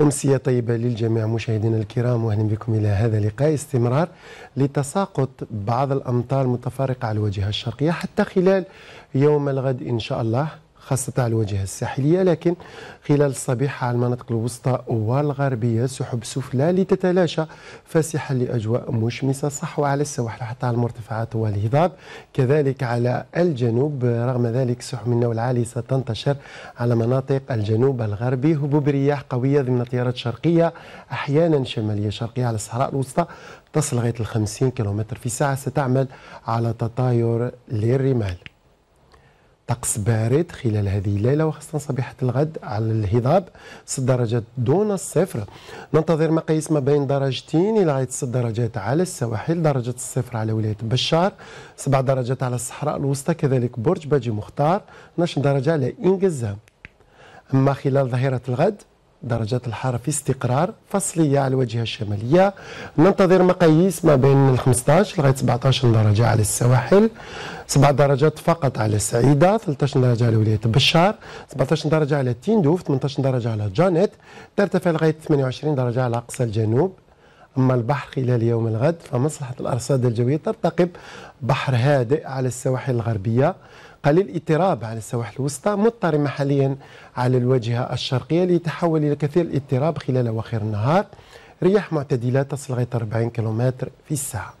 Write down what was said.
أمسية طيبة للجميع مشاهدينا الكرام وأهلا بكم إلى هذا اللقاء استمرار لتساقط بعض الأمطار المتفرقة على الواجهة الشرقية حتى خلال يوم الغد إن شاء الله خاصة على الواجهة الساحلية لكن خلال الصبيحة على المناطق الوسطى والغربية سحب سفلى لتتلاشى فاسحة لأجواء مشمسة صح وعلى السواحل حتى على المرتفعات والهضاب كذلك على الجنوب رغم ذلك سحب النوع العالي ستنتشر على مناطق الجنوب الغربي هبوب رياح قوية ضمن تيارات شرقية أحيانا شمالية شرقية على الصحراء الوسطى تصل لغاية الخمسين كيلومتر في الساعة ستعمل على تطاير للرمال طقس بارد خلال هذه الليله وخاصه صبيحه الغد على الهضاب 6 درجات دون الصفر ننتظر مقاييس ما بين درجتين الى غايه 6 درجات على السواحل درجه الصفر على ولايه بشار 7 درجات على الصحراء الوسطى كذلك برج باجي مختار 12 درجه على انجزام اما خلال ظهيره الغد درجات الحرارة في استقرار فصلية على الواجهة الشمالية ننتظر مقاييس ما بين 15 لغاية 17 درجة على السواحل 7 درجات فقط على السعيدة 13 درجة على ولاية بشار 17 درجة على تيندوف 18 درجة على جانيت ترتفع لغاية 28 درجة على أقصى الجنوب أما البحر خلال يوم الغد فمصلحة الأرصاد الجوية ترتقب بحر هادئ على السواحل الغربية قليل اضطراب على السواحل الوسطى مضطرمة محليا على الواجهة الشرقية ليتحول إلى كثير الاضطراب خلال أواخر النهار رياح معتدلة تصل غير 40 كم في الساعة